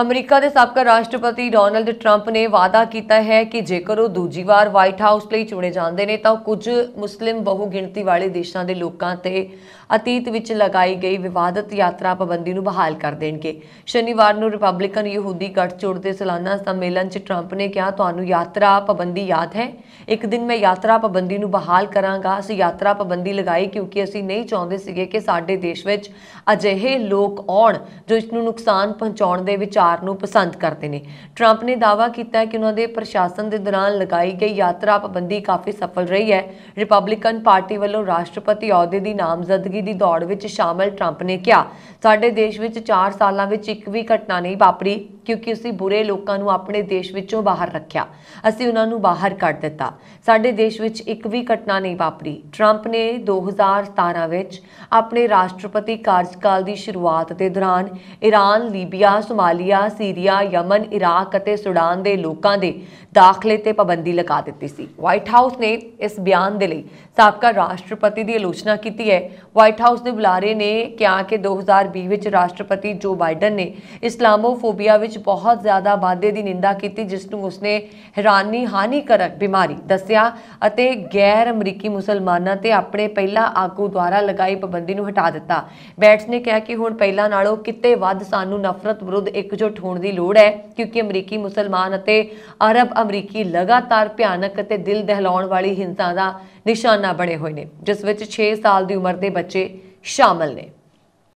America ਦੇ ਸਾਬਕਾ ਰਾਸ਼ਟਰਪਤੀ ਡੋਨਲਡ ਟਰੰਪ ਨੇ ਵਾਅਦਾ ਕੀਤਾ ਹੈ ਕਿ ਜੇਕਰ ਉਹ ਦੂਜੀ ਵਾਰ ਵਾਈਟ ਹਾਊਸ ਲਈ ਚੁਣੇ ਜਾਂਦੇ ਨੇ ਤਾਂ ਕੁਝ ਮੁਸਲਿਮ ਬਹੁ ਗਿਣਤੀ ਵਾਲੇ ਦੇਸ਼ਾਂ ਦੇ ਲੋਕਾਂ ਤੇ ਅਤੀਤ ਵਿੱਚ ਲਗਾਈ ਗਈ ਵਿਵਾਦਤ ਯਾਤਰਾ ਪਾਬੰਦੀ ਨੂੰ ਬਹਾਲ ਕਰ ਦੇਣਗੇ ਸ਼ਨੀਵਾਰ ਨੂੰ ਰਿਪਬਲਿਕਨ ਯਹੂਦੀ ਗੱਠਜੋੜ ਦੇ ਸਾਲਾਨਾ ਸੰਮੇਲਨ 'ਚ ਟਰੰਪ ਨੇ ਕਿਹਾ ਤੁਹਾਨੂੰ ਯਾਤਰਾ ਪਾਬੰਦੀ ਯਾਦ ਹੈ ਇੱਕ ਦਿਨ ਮੈਂ ਯਾਤਰਾ ਪਾਬੰਦੀ ਨੂੰ ਬਹਾਲ ਕਰਾਂਗਾ ਅਸੀਂ ਯਾਤਰਾ ਪਾਬੰਦੀ ਲਗਾਈ ਕਿਉਂਕਿ ਅਸੀਂ ਨਹੀਂ ਚਾਹੁੰਦੇ ਸੀਗੇ ਕਿ ਸਾਡੇ ਦੇਸ਼ ਵਿੱਚ ਅਜਿਹੇ ਲੋਕ ਆਉਣ ਜੋ ਇਸ ਨੂੰ ਨੁਕਸਾਨ ਪਹੁੰਚਾਉਣ ਦੇ ਵਿਚਾਰ ਸਰਕਾਰ ਨੂੰ ਪਸੰਦ ਕਰਦੇ ਨੇ 트럼ਪ ਨੇ ਦਾਅਵਾ ਕੀਤਾ ਕਿ ਉਹਨਾਂ ਦੇ ਪ੍ਰਸ਼ਾਸਨ ਦੇ ਦੌਰਾਨ ਲਗਾਈ ਗਈ ਯਾਤਰਾ ਪਾਬੰਦੀ ਕਾਫੀ ਸਫਲ ਰਹੀ ਹੈ ਰਿਪਬਲਿਕਨ ਪਾਰਟੀ ਵੱਲੋਂ ਰਾਸ਼ਟਰਪਤੀ ਅਹੁਦੇ ਦੀ ਨਾਮਜ਼ਦਗੀ ਦੀ ਦੌੜ ਵਿੱਚ ਸ਼ਾਮਲ 트럼ਪ ਨੇ ਕਿਹਾ ਸਾਡੇ ਦੇਸ਼ ਵਿੱਚ 4 ਸਾਲਾਂ ਵਿੱਚ ਇੱਕ ਵੀ ਘਟਨਾ ਨਹੀਂ ਵਾਪਰੀ ਕਿਉਂਕਿ ਅਸੀਂ ਬੁਰੇ ਲੋਕਾਂ ਨੂੰ ਆਪਣੇ ਦੇਸ਼ ਵਿੱਚੋਂ ਬਾਹਰ ਰੱਖਿਆ ਅਸੀਂ ਉਹਨਾਂ ਨੂੰ ਬਾਹਰ ਕੱਢ ਦਿੱਤਾ ਸਾਡੇ ਦੇਸ਼ ਵਿੱਚ ਇੱਕ ਵੀ ਘਟਨਾ ਨਹੀਂ ਵਾਪਰੀ 트럼ਪ ਨੇ 2017 ਵਿੱਚ ਆਪਣੇ ਰਾਸ਼ਟਰਪਤੀ ਕਾਰਜਕਾਲ ਦੀ ਸ਼ੁਰੂਆਤ ਦੇ ਦੌਰਾਨ Iran Libya Somalia Syria Yemen Iraq ਅਤੇ ਸੁਡਾਨ ਦੇ ਲੋਕਾਂ ਦੇ ਦਾਖਲੇ ਤੇ ਪਾਬੰਦੀ ਲਗਾ ਦਿੱਤੀ ਸੀ ਵਾਈਟ ਹਾਊਸ ਨੇ ਇਸ ਬਿਆਨ ਦੇ ਲਈ ਸਾਬਕਾ ਰਾਸ਼ਟਰਪਤੀ ਦੀ ਆਲੋਚਨਾ ਕੀਤੀ ਹੈ ਵਾਈਟ ਹਾਊਸ ਦੇ ਬੁਲਾਰੇ ਨੇ ਕਿਹਾ ਕਿ 2020 ਵਿੱਚ ਰਾਸ਼ਟਰਪਤੀ ਜੋ ਬਾਈਡਨ ਨੇ ਇਸਲਾਮੋਫੋਬੀਆ ਵਿੱਚ ਬਹੁਤ ਜ਼ਿਆਦਾ ਵਾਧੇ ਦੀ ਨਿੰਦਾ ਕੀਤੀ ਜਿਸ ਨੂੰ ਉਸਨੇ ਹੈਰਾਨੀ ਹਾਨੀਕਾਰਕ ਬਿਮਾਰੀ ਦੱਸਿਆ ਅਤੇ ਗੈਰ ਅਮਰੀਕੀ ਮੁਸਲਮਾਨਾਂ ਤੇ ਆਪਣੇ ਪਹਿਲਾ ਆਗੂ ਦੁਆਰਾ ਲਗਾਈ ਪਾਬੰਦੀ ਨੂੰ ਹਟਾ ਦਿੱਤਾ ਬੈਟਸ ਨੇ ਕਿਹਾ ਕਿ ਹੁਣ ਪਹਿਲਾਂ ਨਾਲੋਂ ਕਿਤੇ ਵੱਧ ਸਾਨੂੰ ਨਫ਼ਰਤ ਵਿਰੁੱਧ ਇਕਜੁੱਟ ਹੋਣ ਦੀ ਲੋੜ ਹੈ ਕਿਉਂਕਿ ਅਮਰੀਕੀ ਮੁਸਲਮਾਨ ਅਤੇ ਅਰਬ ਅਮਰੀਕੀ ਲਗਾਤਾਰ ਭਿਆਨਕ ਅਤੇ ਦਿਲ ਦਹਿਲਾਉਣ ਵਾਲੀ ਹਿੰਸਾ ਦਾ ਨਿਸ਼ਾਨਾ ਬਣੇ ਹੋਏ ਨੇ ਜਿਸ ਵਿੱਚ 6 ਸਾਲ ਦੀ ਉਮਰ ਦੇ ਬੱਚੇ ਸ਼ਾਮਲ ਨੇ